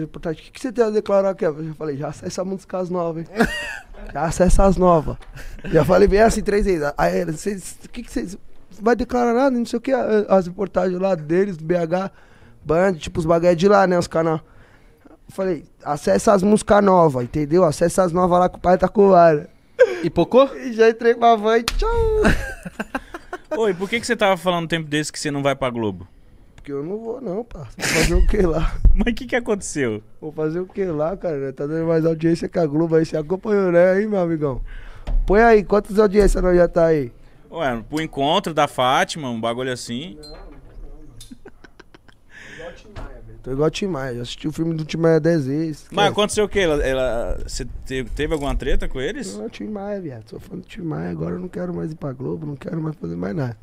É importante. O que, você tem a declarar que Eu já falei, já acessa música as novas, hein? já acessa as novas. Já falei bem assim três vezes. Aí, vocês, o que, você. vocês. Vai declarar nada, não sei o que, as reportagens lá deles, do BH, Band, tipo os bagulho é de lá, né? Os canal. Falei, acessa as músicas novas, entendeu? Acessa as novas lá que o pai tá com o ar. E pocou? E já entrei com a van e tchau. Oi, por que, que você tava falando um tempo desse que você não vai pra Globo? porque eu não vou, não, pá. Vou fazer o que lá? Mas o que, que aconteceu? Vou fazer o que lá, cara? Né? Tá dando mais audiência que a Globo aí. Você acompanhou, né, aí, meu amigão? Põe aí, quantas audiências nós já tá aí? Ué, pro encontro da Fátima, um bagulho assim. Não, não. Tô igual Tim Maia, velho. Tô igual Tim Maia. assisti o filme do Tim Maia 10 vezes. Mas aconteceu o que Ela, ela, você teve, teve alguma treta com eles? Não, Tim Maia, viado. Sou fã do Tim Maia. Agora eu não quero mais ir pra Globo, não quero mais fazer mais nada.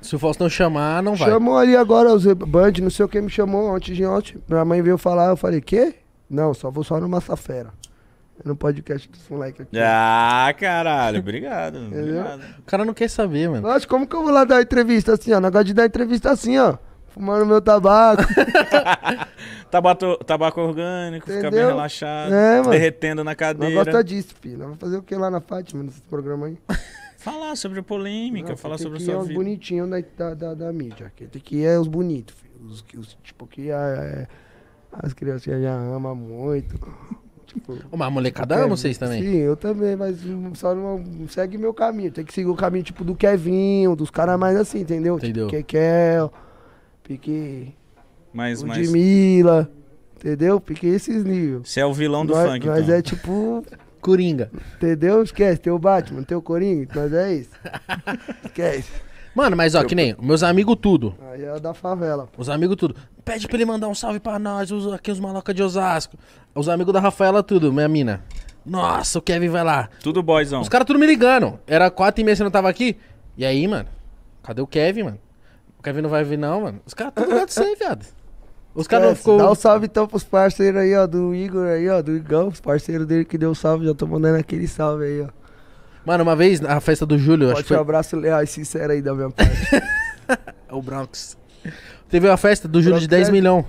Se o Faustão chamar, não vai. Chamou ali agora os Band, não sei o que, me chamou ontem de ontem. Minha mãe veio falar, eu falei, quê? Não, só vou só no Massafera. No podcast dos moleques aqui. Ah, caralho, obrigado, obrigado. O cara não quer saber, mano. Mas como que eu vou lá dar entrevista assim, ó? Negócio de dar entrevista assim, ó. Fumando meu tabaco. tabaco, tabaco orgânico, Entendeu? ficar bem relaxado. É, mano. Derretendo na cadeira. Não gosta disso, filho. Não vai fazer o que lá na Fátima, nesse programa aí? Falar sobre a polêmica, não, falar sobre a sua vida. Tem que bonitinho da, da, da, da mídia. Tem que é os bonitos, filho. Os, os, tipo, que a, ah, é, as crianças já amam muito. Tipo, Uma molecada ama vocês também? Sim, eu também, mas só não segue meu caminho. Tem que seguir o caminho, tipo, do Kevinho, dos caras mais assim, entendeu? Tipo, entendeu. Tipo, Kekel, Pique... Mas, Ludmilla, entendeu? Pique esses níveis. Você é o vilão do nós, funk, nós então. Mas é tipo... Coringa. Entendeu? Esquece, tem o Batman, tem o Coringa, mas é isso. Esquece. Mano, mas ó, que nem meus amigos tudo. Aí é da favela. Os amigos tudo. Pede pra ele mandar um salve pra nós, os, aqui os malocas de Osasco. Os amigos da Rafaela tudo, minha mina. Nossa, o Kevin vai lá. Tudo boyzão. Os caras tudo me ligando. Era quatro e meia, você não tava aqui? E aí, mano? Cadê o Kevin, mano? O Kevin não vai vir não, mano. Os caras tudo ligado sem, viado. Os caras não ficou. Dá um salve então pros parceiros aí, ó, do Igor aí, ó, do Igão, os parceiros dele que deu salve, já tô mandando aquele salve aí, ó. Mano, uma vez na festa do Júlio, Pode acho que foi... um abraço leal e sincero aí da minha parte. é o Bronx. Teve uma festa do Júlio de 10 é- milhão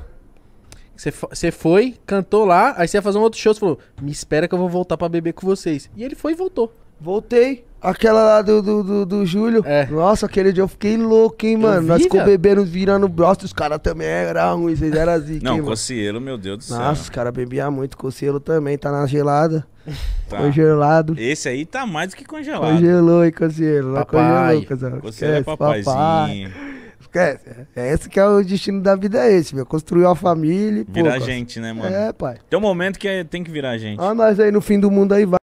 Você foi, cantou lá, aí você ia fazer um outro show, você falou, me espera que eu vou voltar pra beber com vocês. E ele foi e voltou. Voltei. Aquela lá do, do, do, do Júlio. É. Nossa, aquele dia eu fiquei louco, hein, mano. Vi, Nós ficamos bebendo, virando brosta, os caras também eram ruins, vocês eram zica, Não, hein, Cocielo, meu Deus do céu. Nossa, os caras bebiam muito, Cocielo também, tá na gelada. Tá. Congelado. Esse aí tá mais do que congelado. Congelou, hein, Cocielo. Papai. Congelou, casal. Cocielo é papaizinho. Esquece. É esse que é o destino da vida, é esse, meu. Construir uma família e Virar gente, né, mano? É, pai. Tem um momento que é, tem que virar gente. Olha nós aí no fim do mundo aí, vai.